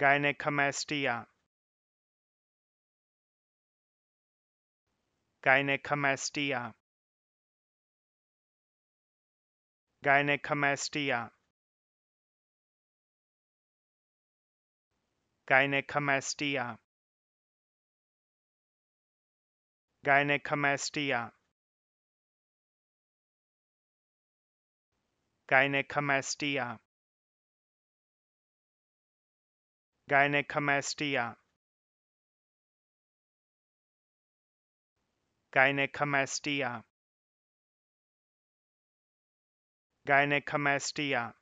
gynecomastia gynecomastia gynecomastia gynecomastia gynecomastia gynecomastia gynecomastia gynecomastia gynecomastia